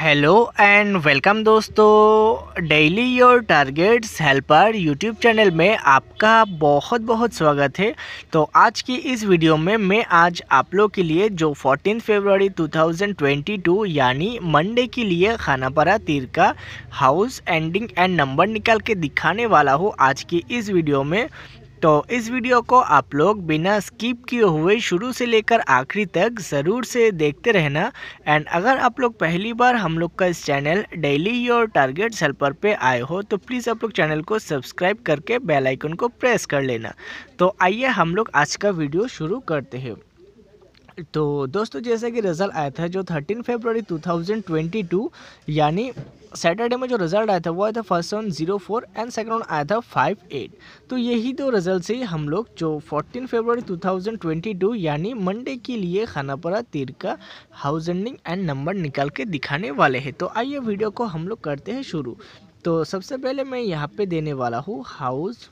hello and welcome दोस्तों daily your targets helper YouTube channel में आपका बहुत बहुत स्वागत है तो आज की इस वीडियो में मैं आज आप लोग के लिए जो 14 फरवरी 2022 यानी मंडे के लिए खानापारा तीर का हाउस एंडिंग एंड नंबर निकाल के दिखाने वाला हूँ आज की इस वीडियो में तो इस वीडियो को आप लोग बिना स्किप किए हुए शुरू से लेकर आखिरी तक ज़रूर से देखते रहना एंड अगर आप लोग पहली बार हम लोग का इस channel daily your target helper पे आए हो तो प्लीज़ आप लोग चैनल को सब्सक्राइब करके बेल आइकन को प्रेस कर लेना तो आइए हम लोग आज का वीडियो शुरू करते हैं तो दोस्तों जैसा कि रिज़ल्ट आया था जो थर्टीन फरवरी टू यानी सैटरडे में जो रिजल्ट आया था वो आया था first round zero four and second round आया था फाइव एट तो यही दो रिजल्ट से हम लोग जो फोर्टीन ट्वेंटी 2022 यानी मंडे के लिए खानापरा तीर का हाउस एंडिंग एंड नंबर निकाल के दिखाने वाले हैं तो आइए वीडियो को हम लोग करते हैं शुरू तो सबसे पहले मैं यहाँ पर देने वाला हूँ हाउस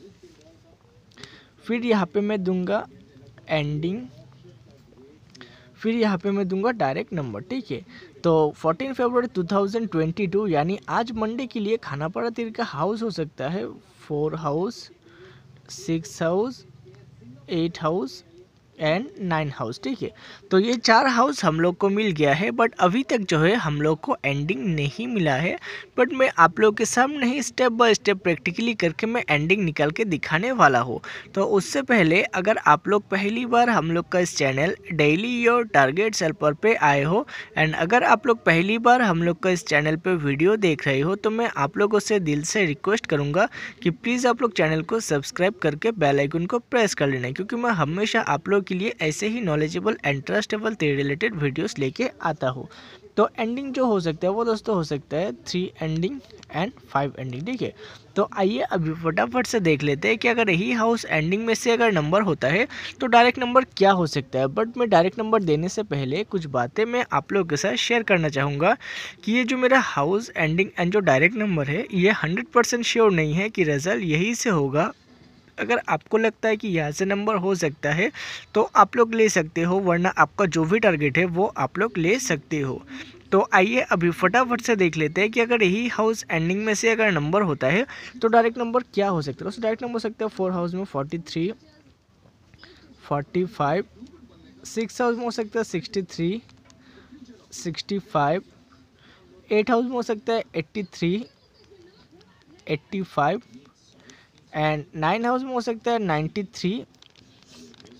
फिर यहाँ पर मैं दूंगा एंडिंग फिर यहाँ पे मैं दूंगा डायरेक्ट नंबर ठीक है तो 14 फरवरी 2022 यानी आज मंडे के लिए खानापाड़ा तीर का हाउस हो सकता है four house six house eight house and nine house ठीक है तो ये चार हाउस हम लोग को मिल गया है बट अभी तक जो है हम लोग को एंडिंग नहीं मिला है बट मैं आप लोग के सामने ही स्टेप बाय स्टेप प्रैक्टिकली करके मैं एंडिंग निकाल के दिखाने वाला हूँ तो उससे पहले अगर आप लोग पहली बार हम लोग का इस channel daily your target helper पे आए हो एंड अगर आप लोग पहली बार हम लोग का इस चैनल पर वीडियो देख रहे हो तो मैं आप लोगों से दिल से रिक्वेस्ट करूँगा कि प्लीज़ आप लोग चैनल को सब्सक्राइब करके बेलाइकन को प्रेस कर लेना क्योंकि मैं हमेशा आप लोग के लिए ऐसे ही knowledgeable and trustable related videos लेके आता हूँ तो एंडिंग जो हो सकता है वो दोस्तों हो सकता है three ending and five ending ठीक है तो आइए अभी फटाफट से देख लेते हैं कि अगर यही हाउस एंडिंग में से अगर नंबर होता है तो डायरेक्ट नंबर क्या हो सकता है बट मैं डायरेक्ट नंबर देने से पहले कुछ बातें मैं आप लोगों के साथ शेयर करना चाहूँगा कि ये जो मेरा हाउस एंडिंग एंड जो डायरेक्ट नंबर है ये हंड्रेड परसेंट श्योर नहीं है कि रिज़ल्ट यही से होगा अगर आपको लगता है कि यहाँ से नंबर हो सकता है तो आप लोग ले सकते हो वरना आपका जो भी टारगेट है वो आप लोग ले सकते हो तो आइए अभी फटाफट से देख लेते हैं कि अगर यही हाउस एंडिंग में से अगर नंबर होता है तो डायरेक्ट नंबर क्या हो सकता है उससे डायरेक्ट नंबर हो सकता है फोर हाउस में forty three forty five six house में हो सकता है sixty three sixty five eight house में हो सकता है eighty three eighty five and nine house में हो सकता है ninety three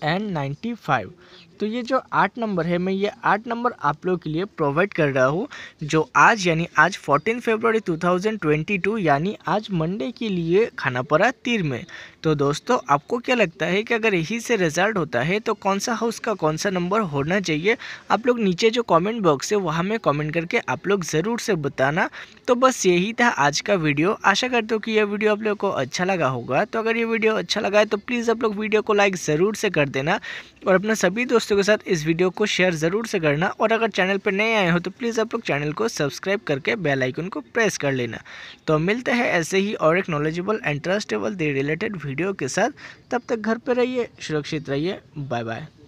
and ninety five तो ये जो आठ नंबर है मैं ये आठ नंबर आप लोग के लिए प्रोवाइड कर रहा हूँ जो आज यानी आज टू थाउजेंड ट्वेंटी टू यानी आज मंडे के लिए खाना पड़ा तीर में तो दोस्तों आपको क्या लगता है कि अगर यही से रिज़ल्ट होता है तो कौन सा हाउस का कौन सा नंबर होना चाहिए आप लोग नीचे जो कमेंट बॉक्स है वहाँ में कमेंट करके आप लोग ज़रूर से बताना तो बस यही था आज का वीडियो आशा करता हूँ कि यह वीडियो आप लोग को अच्छा लगा होगा तो अगर ये वीडियो अच्छा लगा है तो प्लीज़ आप लोग वीडियो को लाइक ज़रूर से कर देना और अपने सभी दोस्तों के साथ इस वीडियो को शेयर ज़रूर से करना और अगर चैनल पर नए आए हो तो प्लीज़ आप लोग चैनल को सब्सक्राइब करके बेलाइकन को प्रेस कर लेना तो मिलते हैं ऐसे ही और एक नॉलेजेबल एंड ट्रस्टेबल दे रिलेटेड वीडियो के साथ तब तक घर पर रहिए सुरक्षित रहिए बाय बाय